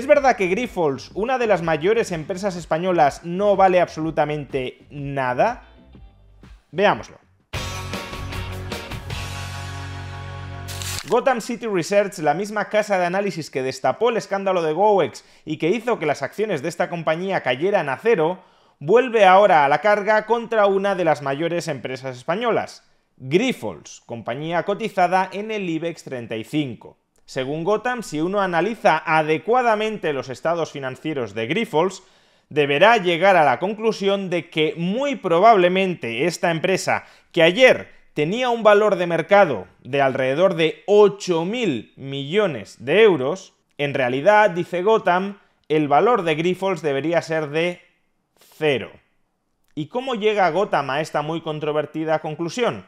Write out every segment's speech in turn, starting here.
Es verdad que Grifols, una de las mayores empresas españolas, no vale absolutamente nada. Veámoslo. Gotham City Research, la misma casa de análisis que destapó el escándalo de Goex y que hizo que las acciones de esta compañía cayeran a cero, vuelve ahora a la carga contra una de las mayores empresas españolas, Grifols, compañía cotizada en el IBEX 35. Según Gotham, si uno analiza adecuadamente los estados financieros de Grifols, deberá llegar a la conclusión de que muy probablemente esta empresa, que ayer tenía un valor de mercado de alrededor de 8.000 millones de euros, en realidad, dice Gotham, el valor de Grifols debería ser de cero. ¿Y cómo llega Gotham a esta muy controvertida conclusión?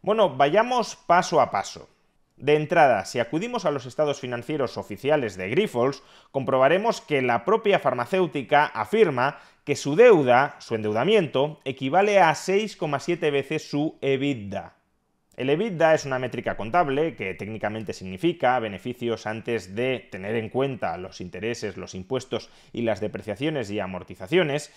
Bueno, vayamos paso a paso. De entrada, si acudimos a los estados financieros oficiales de Grifols, comprobaremos que la propia farmacéutica afirma que su deuda, su endeudamiento, equivale a 6,7 veces su EBITDA. El EBITDA es una métrica contable que técnicamente significa beneficios antes de tener en cuenta los intereses, los impuestos y las depreciaciones y amortizaciones,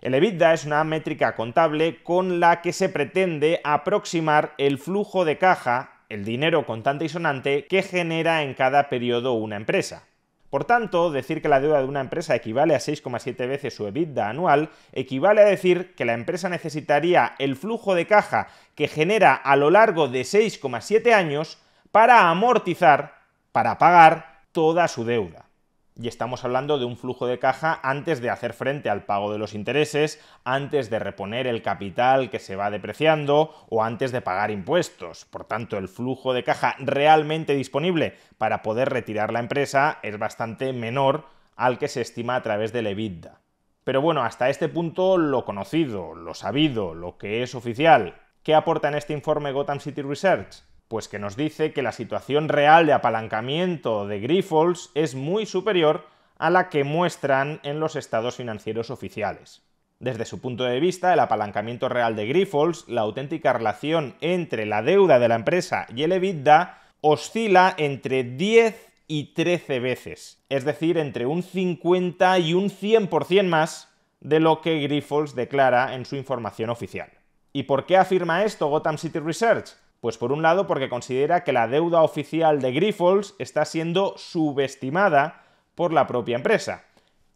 el EBITDA es una métrica contable con la que se pretende aproximar el flujo de caja el dinero contante y sonante que genera en cada periodo una empresa. Por tanto, decir que la deuda de una empresa equivale a 6,7 veces su EBITDA anual equivale a decir que la empresa necesitaría el flujo de caja que genera a lo largo de 6,7 años para amortizar, para pagar toda su deuda. Y estamos hablando de un flujo de caja antes de hacer frente al pago de los intereses, antes de reponer el capital que se va depreciando o antes de pagar impuestos. Por tanto, el flujo de caja realmente disponible para poder retirar la empresa es bastante menor al que se estima a través del EBITDA. Pero bueno, hasta este punto lo conocido, lo sabido, lo que es oficial. ¿Qué aporta en este informe Gotham City Research? pues que nos dice que la situación real de apalancamiento de Grifols es muy superior a la que muestran en los estados financieros oficiales. Desde su punto de vista, el apalancamiento real de Grifols, la auténtica relación entre la deuda de la empresa y el EBITDA, oscila entre 10 y 13 veces, es decir, entre un 50 y un 100% más de lo que Grifols declara en su información oficial. ¿Y por qué afirma esto Gotham City Research? Pues por un lado porque considera que la deuda oficial de Grifols está siendo subestimada por la propia empresa.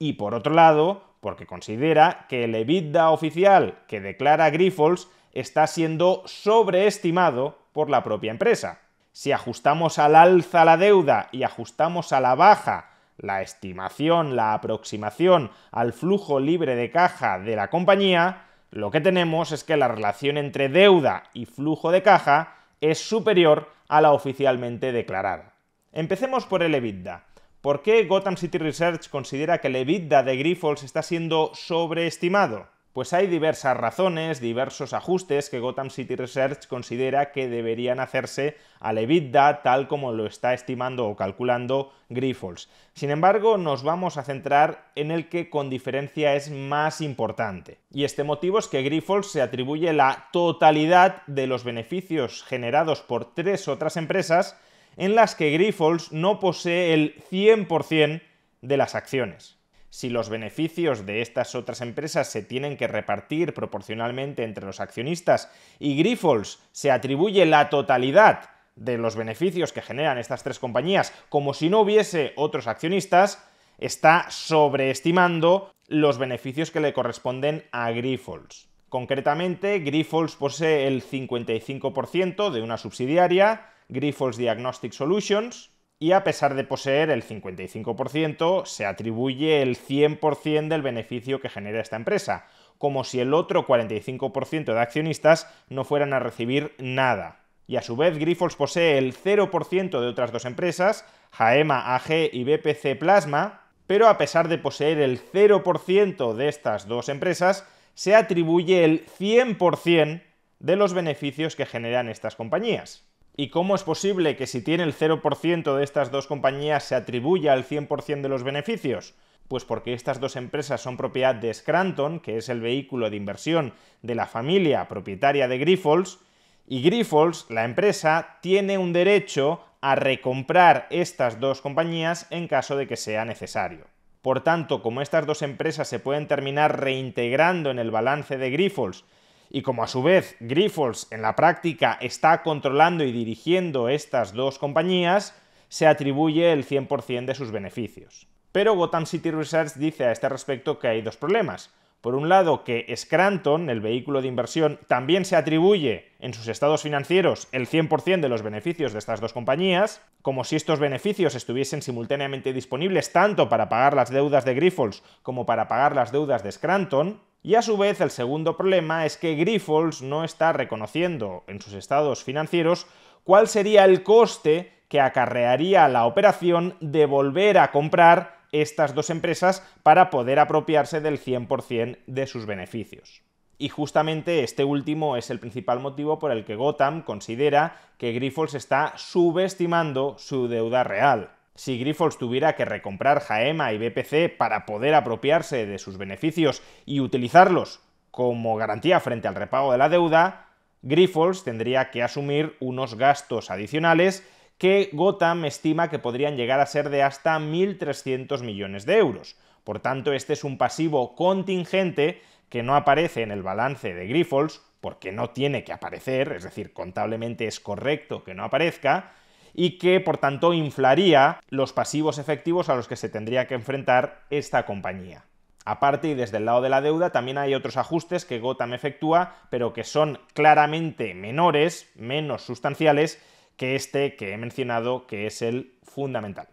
Y por otro lado porque considera que el EBITDA oficial que declara Grifols está siendo sobreestimado por la propia empresa. Si ajustamos al alza la deuda y ajustamos a la baja la estimación, la aproximación al flujo libre de caja de la compañía, lo que tenemos es que la relación entre deuda y flujo de caja es superior a la oficialmente declarada. Empecemos por el EBITDA. ¿Por qué Gotham City Research considera que el EBITDA de Grifols está siendo sobreestimado? Pues hay diversas razones, diversos ajustes que Gotham City Research considera que deberían hacerse a EBITDA tal como lo está estimando o calculando Grifols. Sin embargo, nos vamos a centrar en el que con diferencia es más importante. Y este motivo es que Grifols se atribuye la totalidad de los beneficios generados por tres otras empresas en las que Grifols no posee el 100% de las acciones si los beneficios de estas otras empresas se tienen que repartir proporcionalmente entre los accionistas y Grifols se atribuye la totalidad de los beneficios que generan estas tres compañías como si no hubiese otros accionistas, está sobreestimando los beneficios que le corresponden a Grifols. Concretamente, Grifols posee el 55% de una subsidiaria, Grifols Diagnostic Solutions, y a pesar de poseer el 55%, se atribuye el 100% del beneficio que genera esta empresa, como si el otro 45% de accionistas no fueran a recibir nada. Y a su vez, Grifols posee el 0% de otras dos empresas, Jaema AG y BPC Plasma, pero a pesar de poseer el 0% de estas dos empresas, se atribuye el 100% de los beneficios que generan estas compañías. ¿Y cómo es posible que si tiene el 0% de estas dos compañías se atribuya al 100% de los beneficios? Pues porque estas dos empresas son propiedad de Scranton, que es el vehículo de inversión de la familia propietaria de Grifols, y Grifols, la empresa, tiene un derecho a recomprar estas dos compañías en caso de que sea necesario. Por tanto, como estas dos empresas se pueden terminar reintegrando en el balance de Grifols y como a su vez Grifols en la práctica está controlando y dirigiendo estas dos compañías, se atribuye el 100% de sus beneficios. Pero Gotham City Research dice a este respecto que hay dos problemas. Por un lado, que Scranton, el vehículo de inversión, también se atribuye en sus estados financieros el 100% de los beneficios de estas dos compañías, como si estos beneficios estuviesen simultáneamente disponibles tanto para pagar las deudas de Grifols como para pagar las deudas de Scranton. Y a su vez, el segundo problema es que Grifols no está reconociendo en sus estados financieros cuál sería el coste que acarrearía la operación de volver a comprar estas dos empresas para poder apropiarse del 100% de sus beneficios. Y justamente este último es el principal motivo por el que Gotham considera que Grifols está subestimando su deuda real. Si Grifols tuviera que recomprar Jaema y BPC para poder apropiarse de sus beneficios y utilizarlos como garantía frente al repago de la deuda, Grifols tendría que asumir unos gastos adicionales que Gotham estima que podrían llegar a ser de hasta 1.300 millones de euros. Por tanto, este es un pasivo contingente que no aparece en el balance de Grifols, porque no tiene que aparecer, es decir, contablemente es correcto que no aparezca, y que por tanto inflaría los pasivos efectivos a los que se tendría que enfrentar esta compañía. Aparte y desde el lado de la deuda también hay otros ajustes que Gotham efectúa, pero que son claramente menores, menos sustanciales, que este que he mencionado, que es el fundamental.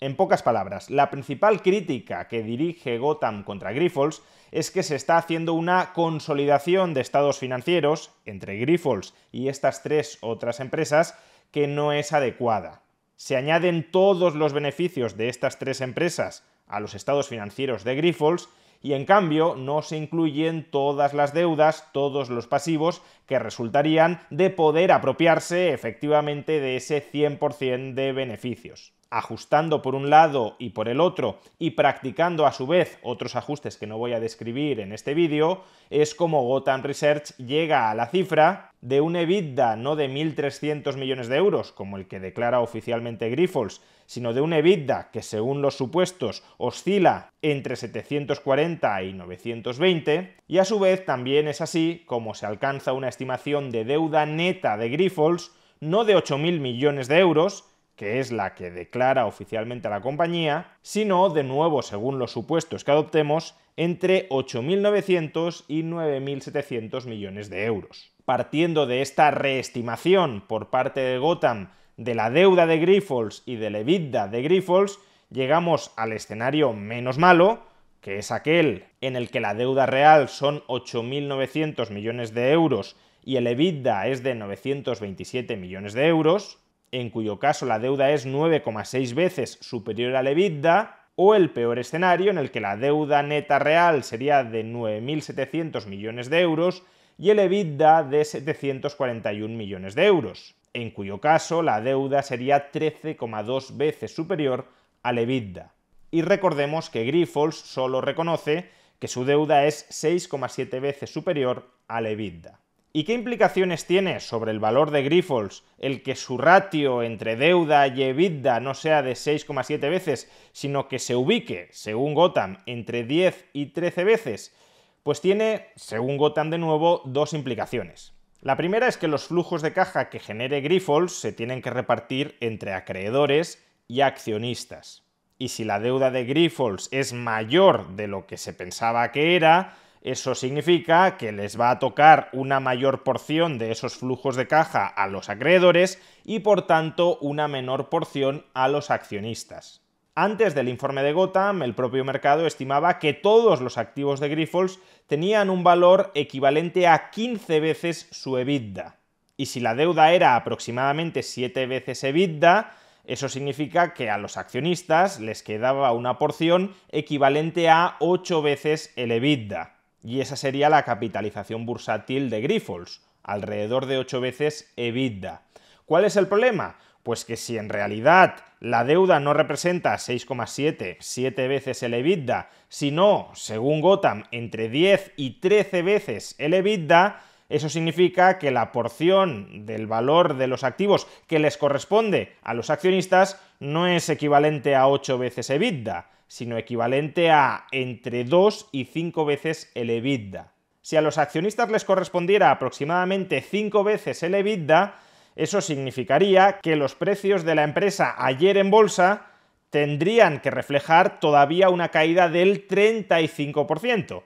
En pocas palabras, la principal crítica que dirige Gotham contra Grifols es que se está haciendo una consolidación de estados financieros entre Grifols y estas tres otras empresas que no es adecuada. Se añaden todos los beneficios de estas tres empresas a los estados financieros de Grifols y en cambio no se incluyen todas las deudas, todos los pasivos que resultarían de poder apropiarse efectivamente de ese 100% de beneficios ajustando por un lado y por el otro y practicando a su vez otros ajustes que no voy a describir en este vídeo, es como Gotham Research llega a la cifra de un EBITDA no de 1.300 millones de euros, como el que declara oficialmente Grifols, sino de un EBITDA que según los supuestos oscila entre 740 y 920, y a su vez también es así como se alcanza una estimación de deuda neta de Grifols no de 8.000 millones de euros, que es la que declara oficialmente la compañía, sino, de nuevo, según los supuestos que adoptemos, entre 8.900 y 9.700 millones de euros. Partiendo de esta reestimación por parte de Gotham de la deuda de Grifols y de la EBITDA de Grifols, llegamos al escenario menos malo, que es aquel en el que la deuda real son 8.900 millones de euros y el EBITDA es de 927 millones de euros, en cuyo caso la deuda es 9,6 veces superior al EBITDA, o el peor escenario en el que la deuda neta real sería de 9.700 millones de euros y el EBITDA de 741 millones de euros en cuyo caso la deuda sería 13,2 veces superior a EBITDA. Y recordemos que Grifols solo reconoce que su deuda es 6,7 veces superior a EBITDA. ¿Y qué implicaciones tiene sobre el valor de Grifols el que su ratio entre deuda y EBITDA no sea de 6,7 veces, sino que se ubique, según Gotham, entre 10 y 13 veces? Pues tiene, según Gotham de nuevo, dos implicaciones. La primera es que los flujos de caja que genere Grifols se tienen que repartir entre acreedores y accionistas. Y si la deuda de Grifols es mayor de lo que se pensaba que era, eso significa que les va a tocar una mayor porción de esos flujos de caja a los acreedores y por tanto una menor porción a los accionistas. Antes del informe de Gotham, el propio mercado estimaba que todos los activos de Grifols tenían un valor equivalente a 15 veces su EBITDA. Y si la deuda era aproximadamente 7 veces EBITDA, eso significa que a los accionistas les quedaba una porción equivalente a 8 veces el EBITDA. Y esa sería la capitalización bursátil de Grifols, alrededor de 8 veces EBITDA. ¿Cuál es el problema? Pues que si en realidad la deuda no representa 6,7, 7 veces el EBITDA, sino, según Gotham, entre 10 y 13 veces el EBITDA, eso significa que la porción del valor de los activos que les corresponde a los accionistas no es equivalente a 8 veces EBITDA, sino equivalente a entre 2 y 5 veces el EBITDA. Si a los accionistas les correspondiera aproximadamente 5 veces el EBITDA, eso significaría que los precios de la empresa ayer en bolsa tendrían que reflejar todavía una caída del 35%.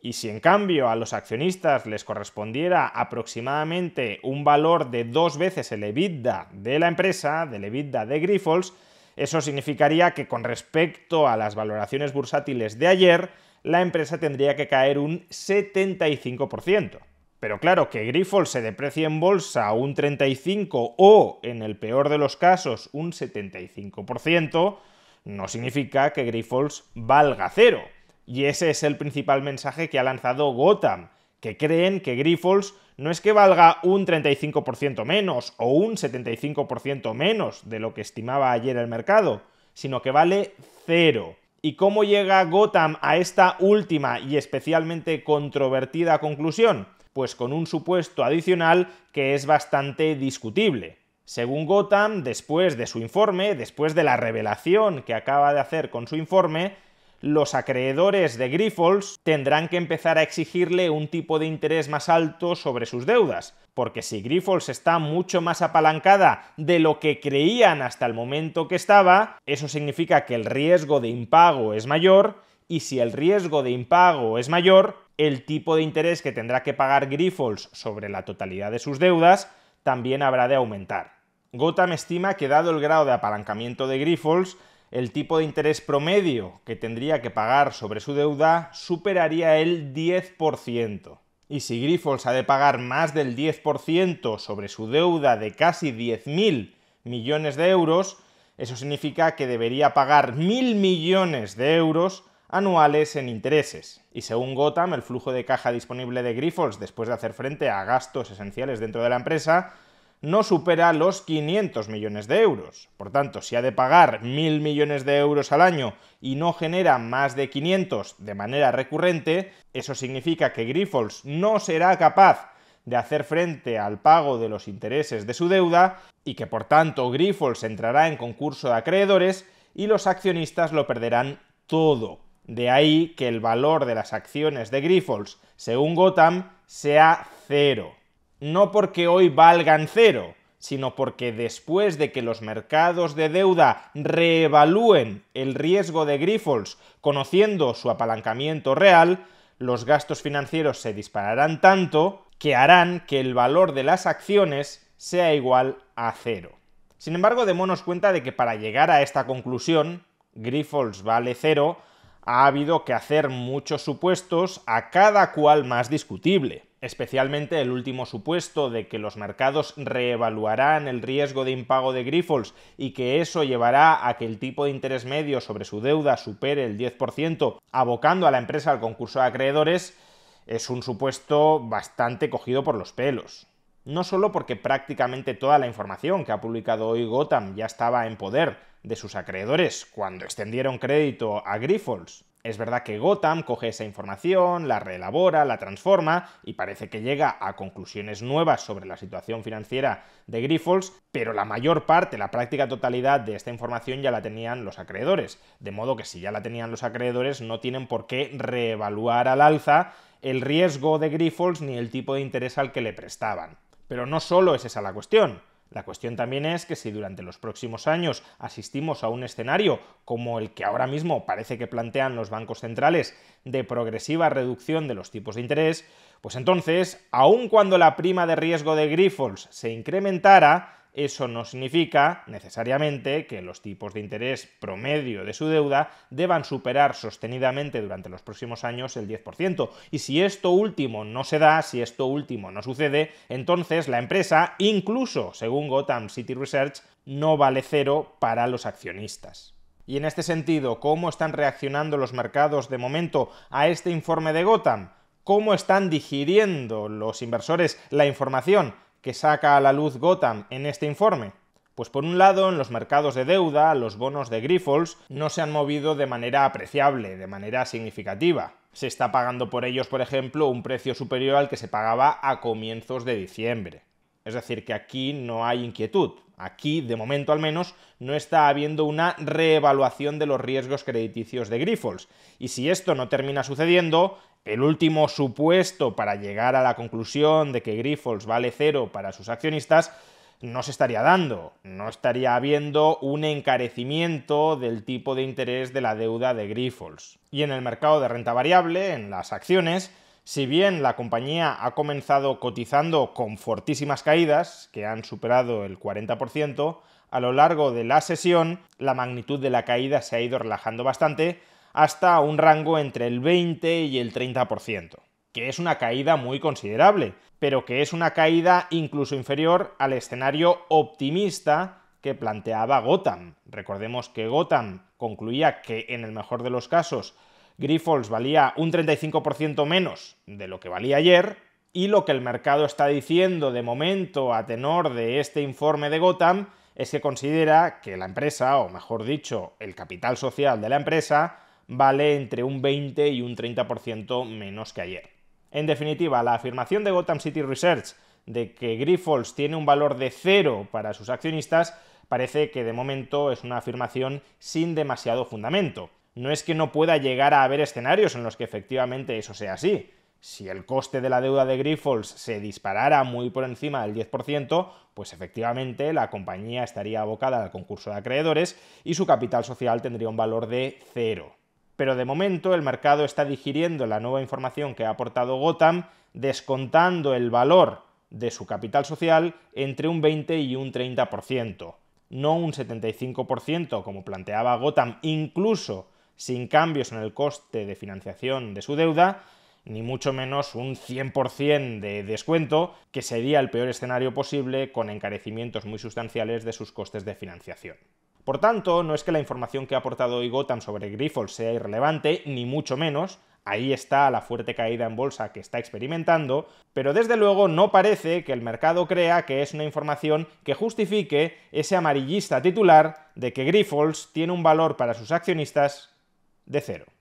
Y si en cambio a los accionistas les correspondiera aproximadamente un valor de dos veces el EBITDA de la empresa, del EBITDA de Grifols, eso significaría que con respecto a las valoraciones bursátiles de ayer, la empresa tendría que caer un 75%. Pero claro, que Grifols se deprecie en bolsa un 35 o, en el peor de los casos, un 75%, no significa que Grifols valga cero. Y ese es el principal mensaje que ha lanzado Gotham, que creen que Grifols no es que valga un 35% menos o un 75% menos de lo que estimaba ayer el mercado, sino que vale cero. ¿Y cómo llega Gotham a esta última y especialmente controvertida conclusión? pues con un supuesto adicional que es bastante discutible. Según Gotham, después de su informe, después de la revelación que acaba de hacer con su informe, los acreedores de Grifols tendrán que empezar a exigirle un tipo de interés más alto sobre sus deudas, porque si Grifols está mucho más apalancada de lo que creían hasta el momento que estaba, eso significa que el riesgo de impago es mayor, y si el riesgo de impago es mayor, el tipo de interés que tendrá que pagar Grifols sobre la totalidad de sus deudas también habrá de aumentar. Gotham estima que dado el grado de apalancamiento de Grifols, el tipo de interés promedio que tendría que pagar sobre su deuda superaría el 10%. Y si Grifols ha de pagar más del 10% sobre su deuda de casi 10.000 millones de euros, eso significa que debería pagar 1.000 millones de euros anuales en intereses. Y según Gotham, el flujo de caja disponible de Grifols después de hacer frente a gastos esenciales dentro de la empresa no supera los 500 millones de euros. Por tanto, si ha de pagar 1.000 millones de euros al año y no genera más de 500 de manera recurrente, eso significa que Grifols no será capaz de hacer frente al pago de los intereses de su deuda y que por tanto Grifols entrará en concurso de acreedores y los accionistas lo perderán todo. De ahí que el valor de las acciones de Grifols, según Gotham, sea cero. No porque hoy valgan cero, sino porque después de que los mercados de deuda reevalúen el riesgo de Grifols conociendo su apalancamiento real, los gastos financieros se dispararán tanto que harán que el valor de las acciones sea igual a cero. Sin embargo, démonos cuenta de que para llegar a esta conclusión, Grifols vale cero, ha habido que hacer muchos supuestos, a cada cual más discutible especialmente el último supuesto de que los mercados reevaluarán el riesgo de impago de Grifols y que eso llevará a que el tipo de interés medio sobre su deuda supere el 10%, abocando a la empresa al concurso de acreedores, es un supuesto bastante cogido por los pelos no solo porque prácticamente toda la información que ha publicado hoy Gotham ya estaba en poder de sus acreedores cuando extendieron crédito a Grifols. Es verdad que Gotham coge esa información, la reelabora, la transforma y parece que llega a conclusiones nuevas sobre la situación financiera de Grifols, pero la mayor parte, la práctica totalidad de esta información ya la tenían los acreedores. De modo que si ya la tenían los acreedores no tienen por qué reevaluar al alza el riesgo de Grifols ni el tipo de interés al que le prestaban. Pero no solo es esa la cuestión. La cuestión también es que si durante los próximos años asistimos a un escenario como el que ahora mismo parece que plantean los bancos centrales de progresiva reducción de los tipos de interés, pues entonces, aun cuando la prima de riesgo de Grifols se incrementara, eso no significa necesariamente que los tipos de interés promedio de su deuda deban superar sostenidamente durante los próximos años el 10%. Y si esto último no se da, si esto último no sucede, entonces la empresa, incluso según Gotham City Research, no vale cero para los accionistas. Y en este sentido, ¿cómo están reaccionando los mercados de momento a este informe de Gotham? ¿Cómo están digiriendo los inversores la información? saca a la luz Gotham en este informe? Pues por un lado, en los mercados de deuda, los bonos de Grifols no se han movido de manera apreciable, de manera significativa. Se está pagando por ellos, por ejemplo, un precio superior al que se pagaba a comienzos de diciembre. Es decir, que aquí no hay inquietud. Aquí, de momento al menos, no está habiendo una reevaluación de los riesgos crediticios de Grifols. Y si esto no termina sucediendo, el último supuesto para llegar a la conclusión de que Grifols vale cero para sus accionistas no se estaría dando, no estaría habiendo un encarecimiento del tipo de interés de la deuda de Grifols. Y en el mercado de renta variable, en las acciones, si bien la compañía ha comenzado cotizando con fortísimas caídas, que han superado el 40%, a lo largo de la sesión la magnitud de la caída se ha ido relajando bastante, hasta un rango entre el 20 y el 30%, que es una caída muy considerable, pero que es una caída incluso inferior al escenario optimista que planteaba Gotham. Recordemos que Gotham concluía que en el mejor de los casos Grifols valía un 35% menos de lo que valía ayer y lo que el mercado está diciendo de momento a tenor de este informe de Gotham es que considera que la empresa, o mejor dicho, el capital social de la empresa, vale entre un 20 y un 30% menos que ayer. En definitiva, la afirmación de Gotham City Research de que Grifols tiene un valor de cero para sus accionistas parece que de momento es una afirmación sin demasiado fundamento. No es que no pueda llegar a haber escenarios en los que efectivamente eso sea así. Si el coste de la deuda de Grifols se disparara muy por encima del 10%, pues efectivamente la compañía estaría abocada al concurso de acreedores y su capital social tendría un valor de cero pero de momento el mercado está digiriendo la nueva información que ha aportado Gotham, descontando el valor de su capital social entre un 20 y un 30%, no un 75% como planteaba Gotham, incluso sin cambios en el coste de financiación de su deuda, ni mucho menos un 100% de descuento, que sería el peor escenario posible con encarecimientos muy sustanciales de sus costes de financiación. Por tanto, no es que la información que ha aportado hoy Gotham sobre Grifols sea irrelevante, ni mucho menos, ahí está la fuerte caída en bolsa que está experimentando, pero desde luego no parece que el mercado crea que es una información que justifique ese amarillista titular de que Grifols tiene un valor para sus accionistas de cero.